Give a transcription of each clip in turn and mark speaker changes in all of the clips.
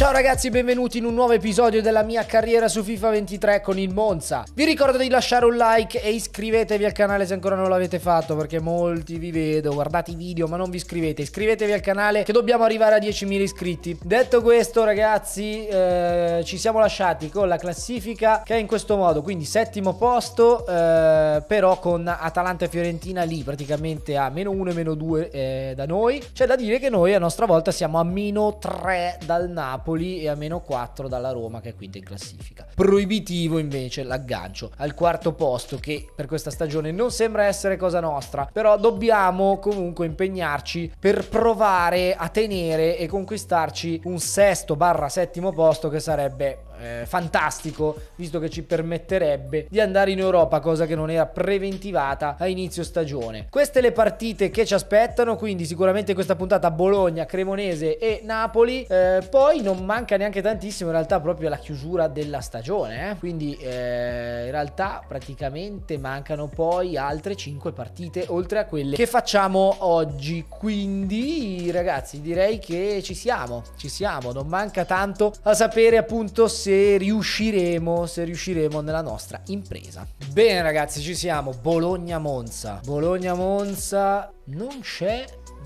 Speaker 1: Ciao ragazzi, benvenuti in un nuovo episodio della mia carriera su FIFA 23 con il Monza. Vi ricordo di lasciare un like e iscrivetevi al canale se ancora non l'avete fatto, perché molti vi vedo, guardate i video ma non vi iscrivete. Iscrivetevi al canale che dobbiamo arrivare a 10.000 iscritti. Detto questo ragazzi, eh, ci siamo lasciati con la classifica che è in questo modo, quindi settimo posto, eh, però con Atalanta e Fiorentina lì praticamente a meno 1 e meno 2 eh, da noi. C'è da dire che noi a nostra volta siamo a meno 3 dal Napoli Napoli e a meno 4 dalla Roma che è quinta in classifica. Proibitivo invece l'aggancio al quarto posto che per questa stagione non sembra essere cosa nostra, però dobbiamo comunque impegnarci per provare a tenere e conquistarci un sesto barra settimo posto che sarebbe eh, fantastico visto che ci permetterebbe di andare in Europa, cosa che non era preventivata a inizio stagione. Queste le partite che ci aspettano, quindi sicuramente questa puntata Bologna, Cremonese e Napoli, eh, poi non manca neanche tantissimo in realtà proprio la chiusura della stagione, eh? quindi eh, in realtà praticamente mancano poi altre 5 partite oltre a quelle che facciamo oggi, quindi ragazzi direi che ci siamo, ci siamo, non manca tanto a sapere appunto se se riusciremo, se riusciremo nella nostra impresa. Bene ragazzi, ci siamo. Bologna-Monza. Bologna-Monza non c'è,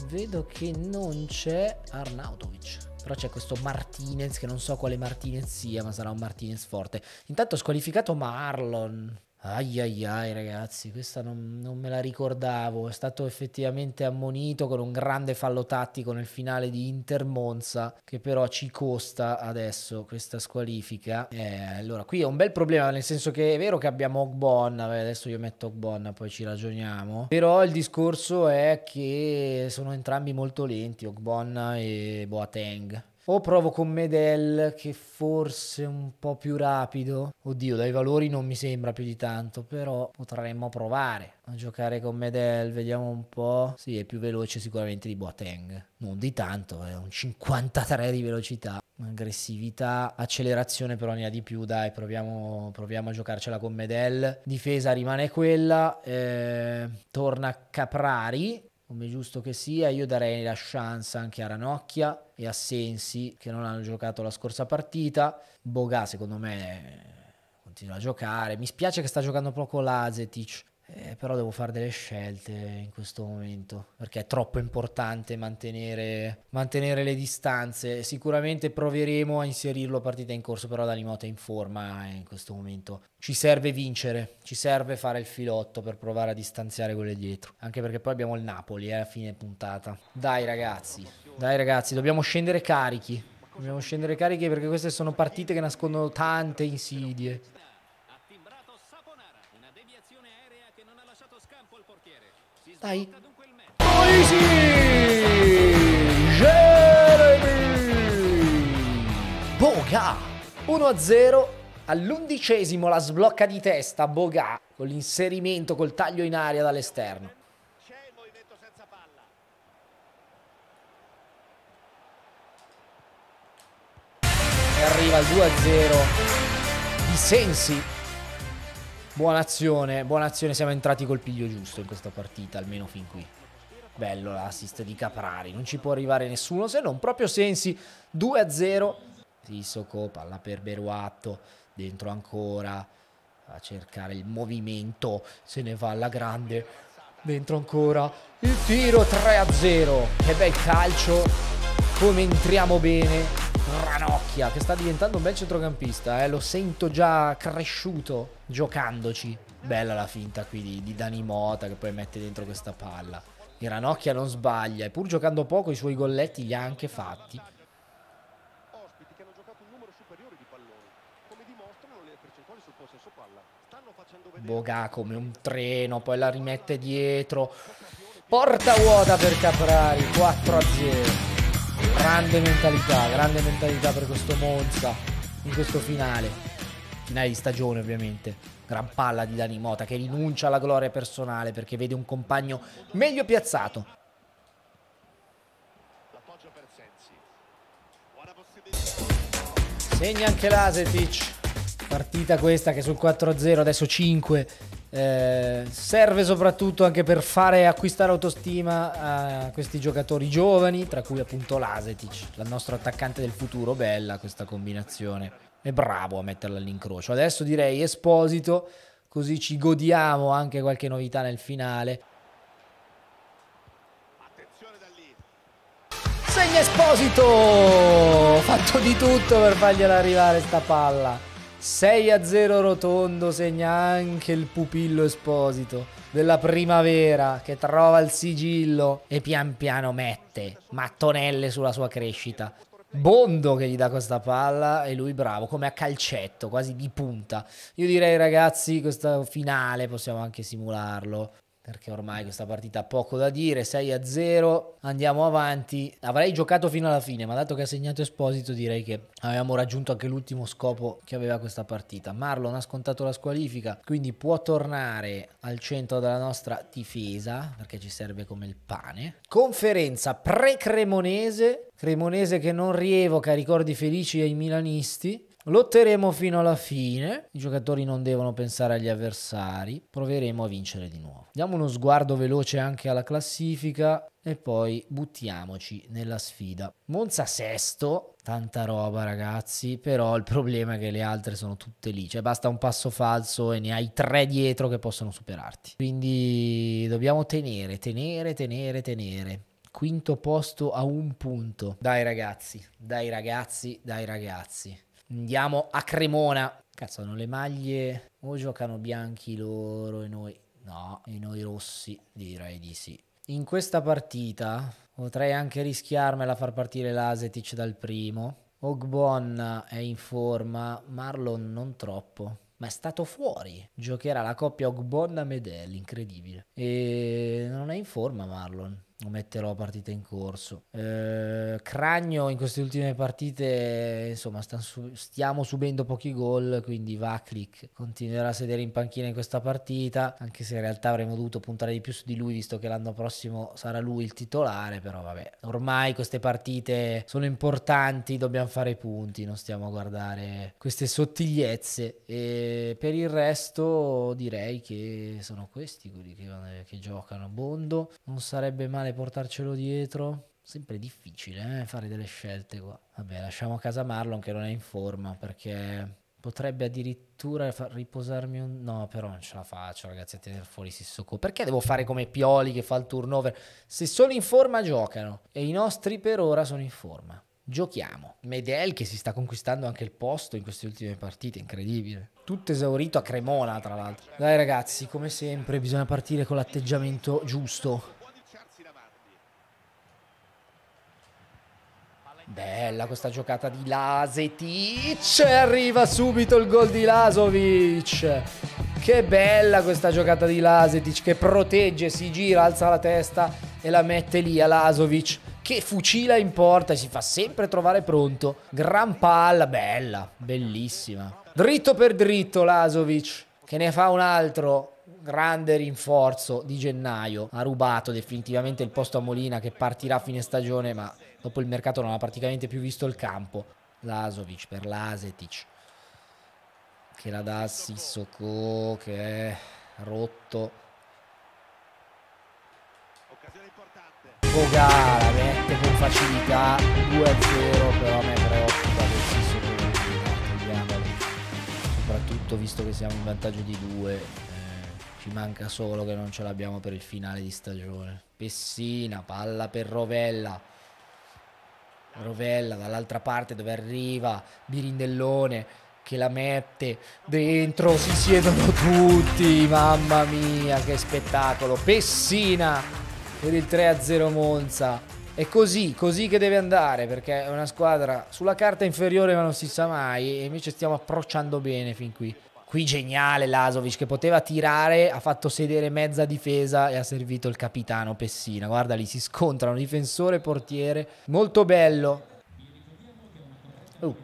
Speaker 1: vedo che non c'è Arnautovic. Però c'è questo Martinez che non so quale Martinez sia, ma sarà un Martinez forte. Intanto ho squalificato Marlon. Ai ai ai ragazzi, questa non, non, me la ricordavo, è stato effettivamente ammonito con un grande fallo tattico nel finale di Inter Monza che però ci costa adesso questa squalifica. Eh, allora qui è un bel problema nel senso che è vero che abbiamo Ogbon, adesso io metto Ogbon poi ci ragioniamo, però il discorso è che sono entrambi molto lenti Ogbon e Boateng o provo con Medel che forse è un po' più rapido. Oddio, dai valori non mi sembra più di tanto, però potremmo provare a giocare con Medel, vediamo un po'. Sì, è più veloce sicuramente di Boateng. Non di tanto, è un 53 di velocità aggressività, accelerazione però ne ha di più, dai proviamo, proviamo a giocarcela con Medel, difesa rimane quella, eh, torna Caprari come giusto che sia, io darei la chance anche a Ranocchia e a Sensi che non hanno giocato la scorsa partita. Boga secondo me continua a giocare, mi spiace che sta giocando poco Lazetic, eh, però devo fare delle scelte in questo momento perché è troppo importante mantenere, mantenere le distanze. Sicuramente proveremo a inserirlo a partita in corso, però Dalimota è in forma eh, in questo momento. Ci serve vincere, ci serve fare il filotto per provare a distanziare quelle dietro, anche perché poi abbiamo il Napoli eh, a fine puntata. Dai ragazzi, dai ragazzi, dobbiamo scendere carichi. Dobbiamo scendere carichi perché queste sono partite che nascondono tante insidie. Dai. Moisi! Jeremy! Boga! 1-0 all'undicesimo la sblocca di testa Boga con l'inserimento col taglio in aria dall'esterno. E arriva il 2-0 di Sensi Buona azione, buona azione, siamo entrati col piglio giusto in questa partita, almeno fin qui. Bello l'assist di Caprari, non ci può arrivare nessuno se non proprio Sensi. 2-0, Sissoko, palla per Beruatto, dentro ancora, a cercare il movimento, se ne va alla grande. Dentro ancora, il tiro 3-0, che bel calcio, come entriamo bene, Ranocchia che sta diventando un bel centrocampista, eh? lo sento già cresciuto giocandoci. Bella la finta qui di, di Dani Mota che poi mette dentro questa palla. Il Ranocchia non sbaglia e pur giocando poco i suoi golletti li ha anche fatti. Boga come un treno, poi la rimette dietro. Porta vuota per Caprari, 4 a 0 grande mentalità, grande mentalità per questo Monza in questo finale, finale di stagione ovviamente. Gran palla di Dani Mota che rinuncia alla gloria personale perché vede un compagno meglio piazzato. Segna anche l'Asetic. Partita questa che sul 4-0 adesso 5 eh, serve soprattutto anche per fare acquistare autostima a questi giocatori giovani, tra cui appunto Lasetic, il nostro attaccante del futuro, bella questa combinazione, è bravo a metterla all'incrocio. Adesso direi Esposito, così ci godiamo anche qualche novità nel finale. Segna Esposito! Fatto di tutto per fargliela arrivare sta palla. 6 a 0 rotondo segna anche il pupillo esposito della primavera che trova il sigillo e pian piano mette mattonelle sulla sua crescita. Bondo che gli dà questa palla e lui bravo, come a calcetto, quasi di punta. Io direi ragazzi, questo finale possiamo anche simularlo perché ormai questa partita ha poco da dire, 6 a 0, andiamo avanti. Avrei giocato fino alla fine, ma dato che ha segnato Esposito direi che avevamo raggiunto anche l'ultimo scopo che aveva questa partita. Marlon ha scontato la squalifica, quindi può tornare al centro della nostra difesa, perché ci serve come il pane. Conferenza pre-cremonese, Cremonese che non rievoca ricordi felici ai milanisti Lotteremo fino alla fine, i giocatori non devono pensare agli avversari, proveremo a vincere di nuovo. Diamo uno sguardo veloce anche alla classifica e poi buttiamoci nella sfida. Monza sesto, tanta roba ragazzi, però il problema è che le altre sono tutte lì, cioè basta un passo falso e ne hai tre dietro che possono superarti. Quindi dobbiamo tenere, tenere, tenere, tenere quinto posto a un punto. Dai ragazzi, dai ragazzi, dai ragazzi. Andiamo a Cremona. Cazzo, hanno le maglie o giocano bianchi loro e noi no, e noi rossi direi di sì. In questa partita potrei anche rischiarmela a far partire l'Asetic dal primo. Ogbon è in forma, Marlon non troppo ma è stato fuori. Giocherà la coppia Ogbonna Medel, incredibile. E non è in forma Marlon lo metterò a partita in corso. Eh, Cragno in queste ultime partite, insomma, su- stiamo subendo pochi gol, quindi va a click. Continuerà a sedere in panchina in questa partita, anche se in realtà avremmo dovuto puntare di più su di lui, visto che l'anno prossimo sarà lui il titolare, però vabbè, ormai queste partite sono importanti, dobbiamo fare i punti, non stiamo a guardare queste sottigliezze. E per il resto direi che sono questi quelli che, che giocano. Bondo non sarebbe male finale portarcelo dietro. Sempre difficile eh, fare delle scelte qua. Vabbè, lasciamo a casa Marlon che non è in forma perché potrebbe addirittura riposarmi un... No, però non ce la faccio ragazzi a tenere fuori Sissoko. Perché devo fare come Pioli che fa il turnover? Se sono in forma giocano e i nostri per ora sono in forma. Giochiamo. Medel che si sta conquistando anche il posto in queste ultime partite, incredibile. Tutto esaurito a Cremona, tra l'altro. Dai ragazzi, come sempre bisogna partire con l'atteggiamento giusto. Bella questa giocata di Lasetic, arriva subito il gol di Lasovic. Che bella questa giocata di Lasetic che protegge, si gira, alza la testa e la mette lì a Lasovic che fucila in porta e si fa sempre trovare pronto. Gran palla, bella, bellissima. Dritto per dritto Lasovic che ne fa un altro grande rinforzo di gennaio. Ha rubato definitivamente il posto a Molina che partirà a fine stagione, ma Dopo il mercato non ha praticamente più visto il campo. Lasovic per Lasetic. Che la dà a Sissoko che è rotto. la mette con facilità 2-0 però mi preoccupa del Sissoko. Soprattutto visto che siamo in vantaggio di 2 eh, ci manca solo che non ce l'abbiamo per il finale di stagione. Pessina, palla per Rovella. Rovella dall'altra parte dove arriva Birindellone che la mette dentro, si siedono tutti, mamma mia che spettacolo, Pessina per il 3-0 Monza, è così, così che deve andare perché è una squadra sulla carta inferiore ma non si sa mai e invece stiamo approcciando bene fin qui. Qui geniale Lasovic che poteva tirare, ha fatto sedere mezza difesa e ha servito il capitano Pessina. Guarda lì, si scontrano difensore e portiere. Molto bello. Uh.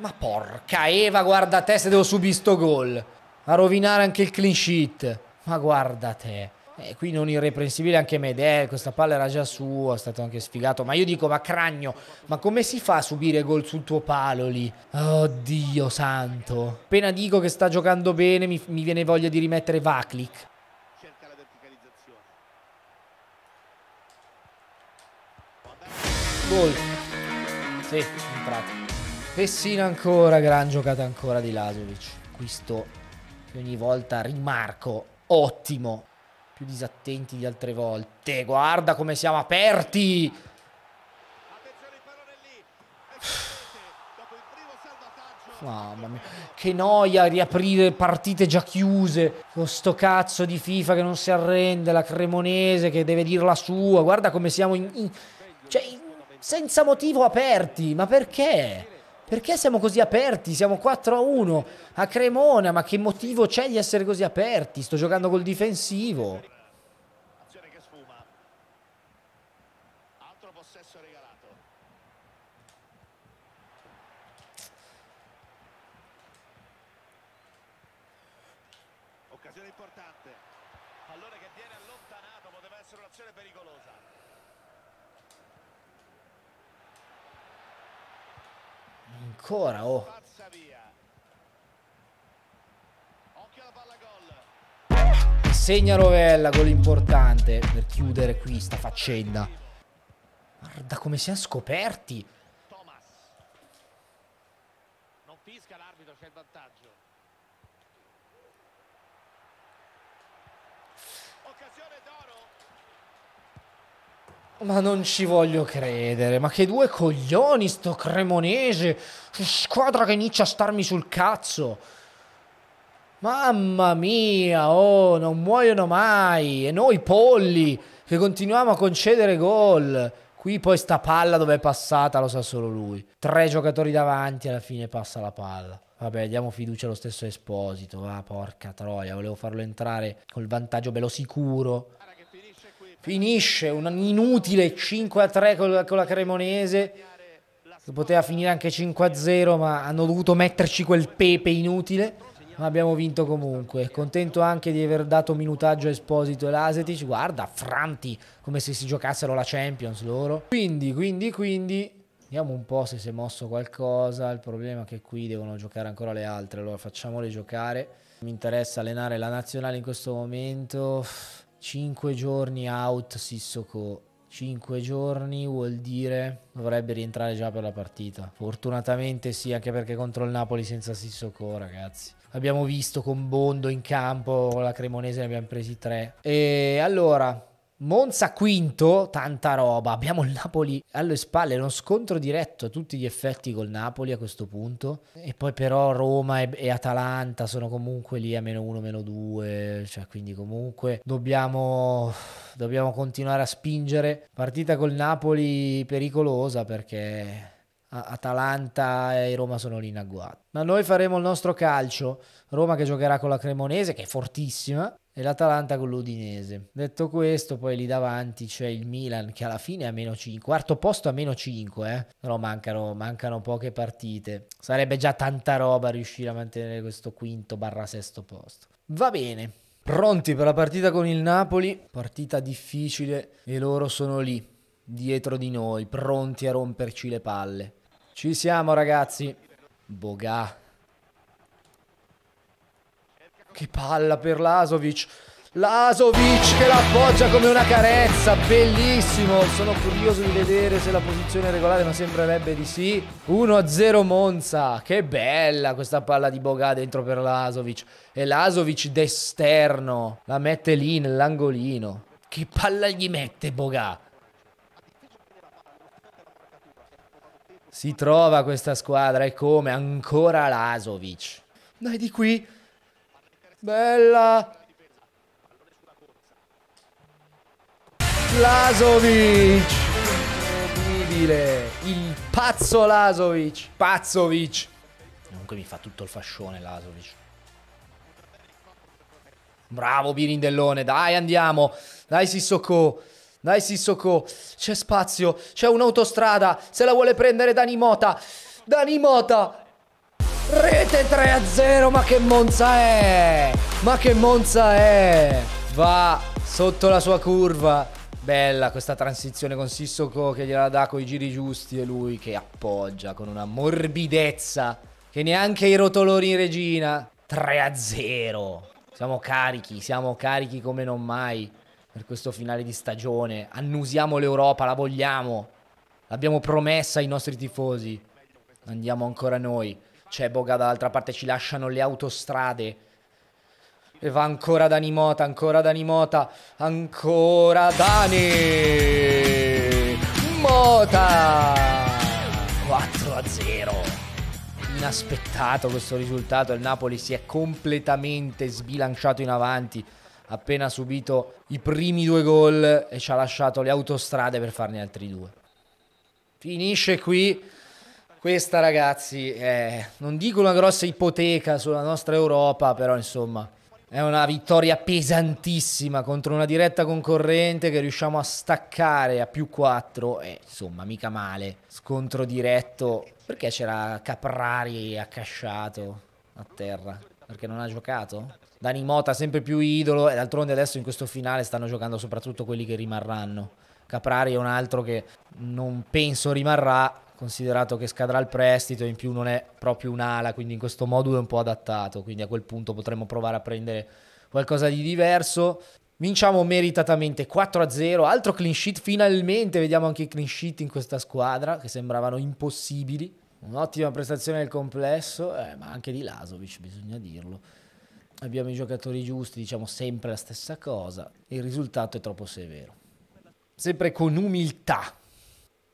Speaker 1: Ma porca Eva, guarda te se devo subire sto gol. A rovinare anche il clean sheet. Ma guarda te eh, qui non irreprensibile anche Medel, eh, questa palla era già sua, è stato anche sfigato. Ma io dico, ma Cragno, ma come si fa a subire gol sul tuo palo lì? Oddio santo. Appena dico che sta giocando bene, mi, mi viene voglia di rimettere Vaklik. Gol. Sì, in pratica. Pessina ancora, gran giocata ancora di Lasovic. Questo che ogni volta rimarco, ottimo più disattenti di altre volte. Guarda come siamo aperti! Mamma mia, che noia riaprire partite già chiuse. Con sto cazzo di FIFA che non si arrende, la Cremonese che deve dire la sua. Guarda come siamo in, in, cioè in, senza motivo aperti, ma perché? Perché siamo così aperti? Siamo 4-1 a a Cremona, ma che motivo c'è di essere così aperti? Sto giocando col difensivo. ancora, oh. Segna Rovella, gol importante per chiudere qui sta faccenda. Guarda come si è scoperti. Non fisca l'arbitro, c'è il vantaggio. Occasione d'oro. Ma non ci voglio credere, ma che due coglioni sto cremonese, squadra che inizia a starmi sul cazzo. Mamma mia, oh, non muoiono mai, e noi polli che continuiamo a concedere gol. Qui poi sta palla dove è passata lo sa solo lui. Tre giocatori davanti alla fine passa la palla. Vabbè, diamo fiducia allo stesso Esposito, va, porca troia, volevo farlo entrare col vantaggio bello sicuro finisce un inutile 5-3 con, con la Cremonese che poteva finire anche 5-0 ma hanno dovuto metterci quel pepe inutile ma abbiamo vinto comunque contento anche di aver dato minutaggio a Esposito e Lasetic guarda franti come se si giocassero la Champions loro quindi quindi quindi Vediamo un po' se si è mosso qualcosa. Il problema è che qui devono giocare ancora le altre, allora facciamole giocare. Mi interessa allenare la nazionale in questo momento. 5 giorni out Sissoko. 5 giorni vuol dire dovrebbe rientrare già per la partita. Fortunatamente sì, anche perché contro il Napoli senza Sissoko, ragazzi. Abbiamo visto con Bondo in campo, con la Cremonese ne abbiamo presi 3. E allora, Monza quinto, tanta roba. Abbiamo il Napoli alle spalle, uno scontro diretto a tutti gli effetti col Napoli a questo punto. E poi però Roma e, e Atalanta sono comunque lì a meno uno, meno due. Cioè, quindi comunque dobbiamo, dobbiamo continuare a spingere. Partita col Napoli pericolosa perché... Atalanta e Roma sono lì in agguato. Ma noi faremo il nostro calcio. Roma che giocherà con la Cremonese, che è fortissima, e l'Atalanta con l'Udinese. Detto questo, poi lì davanti c'è il Milan che alla fine è a meno 5, quarto posto a meno 5, eh? però mancano, mancano poche partite. Sarebbe già tanta roba riuscire a mantenere questo quinto barra sesto posto. Va bene, pronti per la partita con il Napoli, partita difficile e loro sono lì, dietro di noi, pronti a romperci le palle. Ci siamo ragazzi, Bogà che palla per Lasovic. Lasovic che l'appoggia come una carezza, bellissimo. Sono curioso di vedere se la posizione è regolare, ma sembrerebbe di sì. 1-0 Monza. Che bella questa palla di Boga dentro per Lasovic. E Lasovic d'esterno la mette lì nell'angolino. Che palla gli mette Boga? Si trova questa squadra e come? Ancora Lasovic. Dai di qui Bella. Lasovic. Incredibile. Il pazzo Lasovic. Pazzovic. Comunque mi fa tutto il fascione Lasovic. Bravo Birindellone, dai andiamo, dai Sissoko, dai Sissoko, c'è spazio, c'è un'autostrada, se la vuole prendere Dani Mota, Dani Mota, Rete 3 a 0, ma che Monza è! Ma che Monza è! Va sotto la sua curva. Bella questa transizione con Sissoko che gliela dà con i giri giusti e lui che appoggia con una morbidezza che neanche i rotolori in regina. 3 a 0. Siamo carichi, siamo carichi come non mai per questo finale di stagione. Annusiamo l'Europa, la vogliamo. L'abbiamo promessa ai nostri tifosi. Andiamo ancora noi. C'è Boga dall'altra parte, ci lasciano le autostrade. E va ancora Dani Mota, ancora Dani Mota, ancora Dani Mota! 4 a 0 inaspettato questo risultato. Il Napoli si è completamente sbilanciato in avanti. Appena subito i primi due gol e ci ha lasciato le autostrade per farne altri due. Finisce qui questa ragazzi è, non dico una grossa ipoteca sulla nostra Europa, però insomma è una vittoria pesantissima contro una diretta concorrente che riusciamo a staccare a più 4 e insomma mica male. Scontro diretto perché c'era Caprari accasciato a terra? Perché non ha giocato? Dani Mota sempre più idolo e d'altronde adesso in questo finale stanno giocando soprattutto quelli che rimarranno. Caprari è un altro che non penso rimarrà considerato che scadrà il prestito in più non è proprio un'ala, quindi in questo modulo è un po' adattato, quindi a quel punto potremmo provare a prendere qualcosa di diverso. Vinciamo meritatamente 4-0, altro clean sheet, finalmente vediamo anche i clean sheet in questa squadra che sembravano impossibili. Un'ottima prestazione del complesso, eh, ma anche di Lasovic bisogna dirlo. Abbiamo i giocatori giusti, diciamo sempre la stessa cosa, il risultato è troppo severo. Sempre con umiltà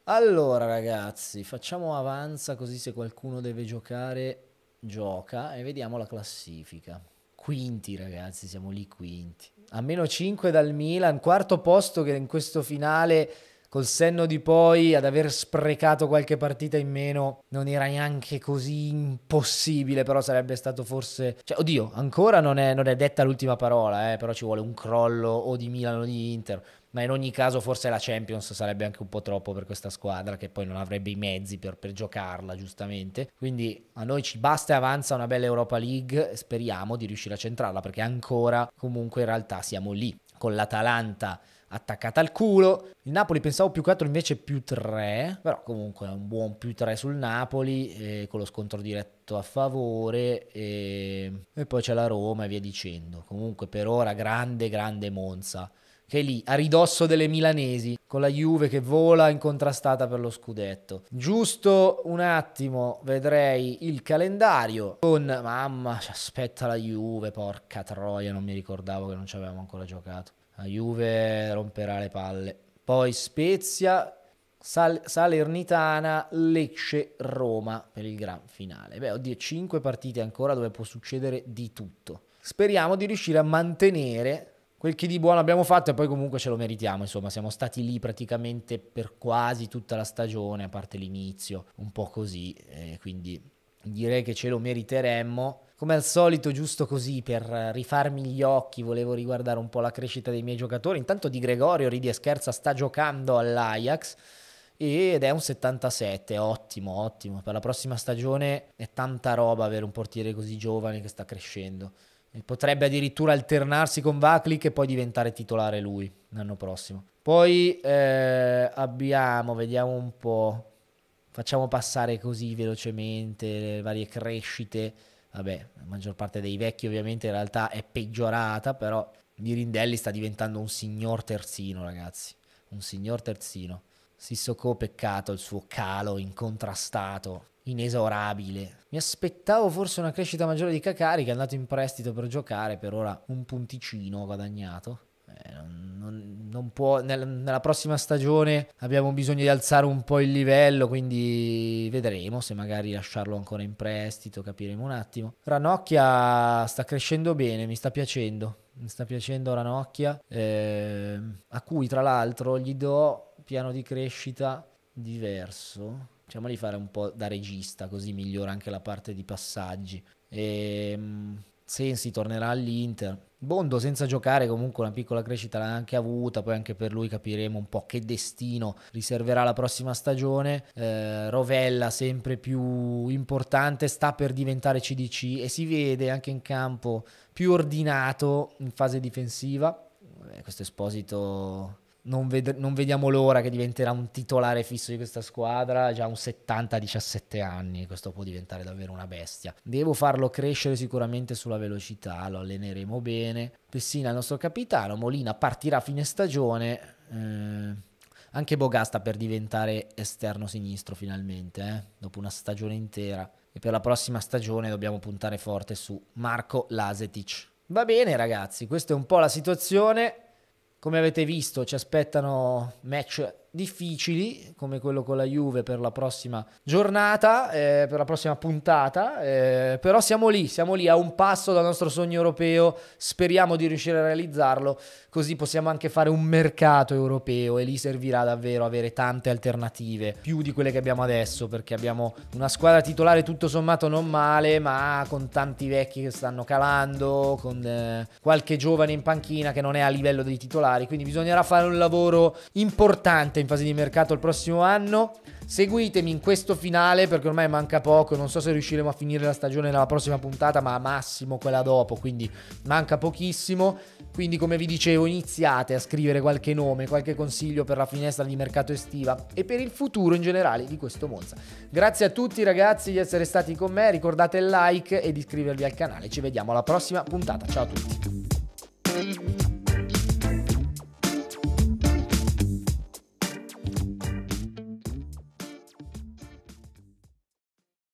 Speaker 1: allora ragazzi, facciamo avanza così se qualcuno deve giocare, gioca e vediamo la classifica. Quinti ragazzi, siamo lì quinti. A meno 5 dal Milan, quarto posto che in questo finale col senno di poi ad aver sprecato qualche partita in meno non era neanche così impossibile, però sarebbe stato forse... Cioè, oddio, ancora non è, non è detta l'ultima parola, eh, però ci vuole un crollo o di Milano o di Inter ma in ogni caso forse la Champions sarebbe anche un po' troppo per questa squadra che poi non avrebbe i mezzi per, per giocarla giustamente. Quindi a noi ci basta e avanza una bella Europa League, speriamo di riuscire a centrarla perché ancora comunque in realtà siamo lì con l'Atalanta attaccata al culo. Il Napoli pensavo più 4 invece più 3, però comunque un buon più 3 sul Napoli eh, con lo scontro diretto a favore eh, e poi c'è la Roma e via dicendo. Comunque per ora grande grande Monza che è lì, a ridosso delle milanesi, con la Juve che vola incontrastata per lo scudetto. Giusto un attimo vedrei il calendario con... Mamma, ci aspetta la Juve, porca troia, non mi ricordavo che non ci avevamo ancora giocato. La Juve romperà le palle. Poi Spezia, Sal- Salernitana, Lecce, Roma per il gran finale. Beh, oddio, 5 partite ancora dove può succedere di tutto. Speriamo di riuscire a mantenere quel che di buono abbiamo fatto e poi comunque ce lo meritiamo, insomma, siamo stati lì praticamente per quasi tutta la stagione, a parte l'inizio, un po' così, eh, quindi direi che ce lo meriteremmo. Come al solito, giusto così, per rifarmi gli occhi, volevo riguardare un po' la crescita dei miei giocatori. Intanto Di Gregorio, ridi e scherza, sta giocando all'Ajax ed è un 77, ottimo, ottimo. Per la prossima stagione è tanta roba avere un portiere così giovane che sta crescendo potrebbe addirittura alternarsi con Vaclik e poi diventare titolare lui l'anno prossimo. Poi eh, abbiamo, vediamo un po', facciamo passare così velocemente le varie crescite. Vabbè, la maggior parte dei vecchi ovviamente in realtà è peggiorata, però Mirindelli sta diventando un signor terzino, ragazzi. Un signor terzino. Sissoko, peccato il suo calo incontrastato, inesorabile. Mi aspettavo forse una crescita maggiore di Kakari che è andato in prestito per giocare, per ora un punticino guadagnato. Eh, non, non può, nel, nella prossima stagione abbiamo bisogno di alzare un po' il livello, quindi vedremo se magari lasciarlo ancora in prestito, capiremo un attimo. Ranocchia sta crescendo bene, mi sta piacendo, mi sta piacendo Ranocchia, eh, a cui tra l'altro gli do piano di crescita diverso. Diciamo di fare un po' da regista, così migliora anche la parte di passaggi. E, ehm, Sensi tornerà all'Inter. Bondo senza giocare comunque una piccola crescita l'ha anche avuta, poi anche per lui capiremo un po' che destino riserverà la prossima stagione. Eh, Rovella sempre più importante, sta per diventare CDC e si vede anche in campo più ordinato in fase difensiva. Eh, questo esposito non, ved- non, vediamo l'ora che diventerà un titolare fisso di questa squadra. Già un 70-17 anni, questo può diventare davvero una bestia. Devo farlo crescere sicuramente sulla velocità, lo alleneremo bene. Pessina il nostro capitano, Molina partirà a fine stagione. Eh, anche Bogasta per diventare esterno sinistro finalmente, eh? dopo una stagione intera. E per la prossima stagione dobbiamo puntare forte su Marco Lasetic. Va bene ragazzi, questa è un po' la situazione come avete visto ci aspettano match difficili come quello con la Juve per la prossima giornata, eh, per la prossima puntata, eh, però siamo lì, siamo lì a un passo dal nostro sogno europeo, speriamo di riuscire a realizzarlo, così possiamo anche fare un mercato europeo e lì servirà davvero avere tante alternative, più di quelle che abbiamo adesso, perché abbiamo una squadra titolare tutto sommato non male, ma con tanti vecchi che stanno calando, con eh, qualche giovane in panchina che non è a livello dei titolari, quindi bisognerà fare un lavoro importante in fase di mercato il prossimo anno. Seguitemi in questo finale perché ormai manca poco, non so se riusciremo a finire la stagione nella prossima puntata, ma massimo quella dopo, quindi manca pochissimo. Quindi come vi dicevo, iniziate a scrivere qualche nome, qualche consiglio per la finestra di mercato estiva e per il futuro in generale di questo Monza. Grazie a tutti ragazzi di essere stati con me, ricordate il like e di iscrivervi al canale. Ci vediamo alla prossima puntata. Ciao a tutti.